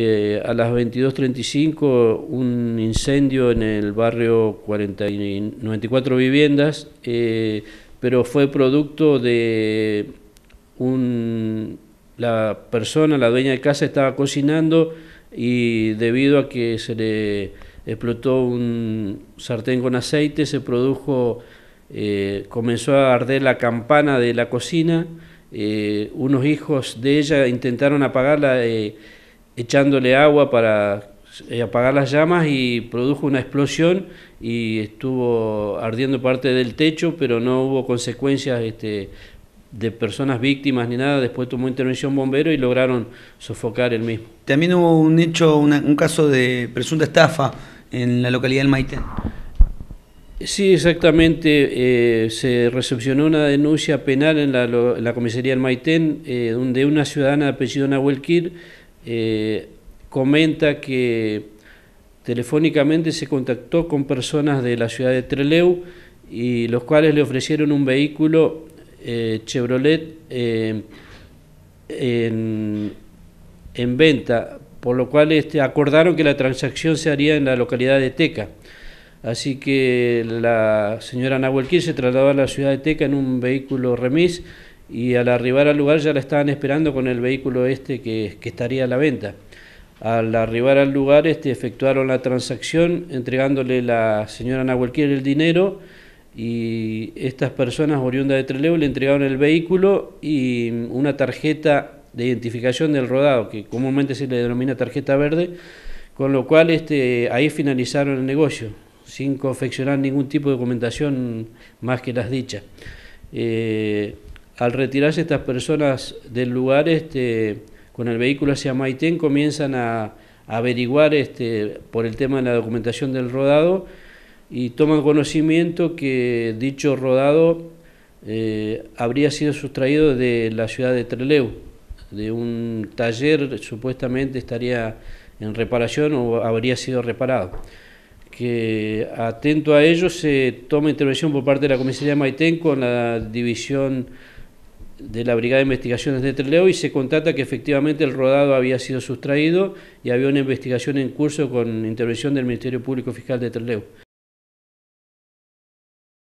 Eh, a las 22.35 un incendio en el barrio viviendas, eh, pero fue producto de La persona, la dueña de casa, estaba cocinando y debido a que se le explotó un sartén con aceite, se produjo, eh, comenzó a arder la campana de la cocina, unos hijos de ella intentaron apagarla echándole agua para eh, apagar las llamas y produjo una explosión y estuvo ardiendo parte del techo, pero no hubo consecuencias este, de personas víctimas ni nada. Después tomó intervención bombero y lograron sofocar el mismo. También hubo un hecho, un caso de presunta estafa en la localidad del Maitén. Sí, exactamente. Eh, se recepcionó una denuncia penal en la, comisaría del Maitén donde eh, una ciudadana de apellido Nahuel eh, comenta que telefónicamente se contactó con personas de la ciudad de Treleu y los cuales le ofrecieron un vehículo eh, Chevrolet eh, en, venta, por lo cual este, acordaron que la transacción se haría en la localidad de Teca. Así que la señora Nahuelquín se trasladó a la ciudad de Teca en un vehículo remis y al arribar al lugar ya la estaban esperando con el vehículo este que, estaría a la venta. Al arribar al lugar este, efectuaron la transacción entregándole la señora Nahuelquier el dinero y estas personas oriundas de Trelew le entregaron el vehículo y una tarjeta de identificación del rodado, que comúnmente se le denomina tarjeta verde, con lo cual este, ahí finalizaron el negocio, sin confeccionar ningún tipo de documentación más que las dichas. Eh, al retirarse estas personas del lugar este, con el vehículo hacia Maitén, comienzan a, averiguar este, por el tema de la documentación del rodado y toman conocimiento que dicho rodado eh, habría sido sustraído de la ciudad de Treleu, de un taller supuestamente estaría en reparación o habría sido reparado. Que atento a ello se toma intervención por parte de la comisaría de Maitén con la división de la Brigada de Investigaciones de Trelew y se contata que efectivamente el rodado había sido sustraído y había una investigación en curso con intervención del Ministerio Público Fiscal de Trelew.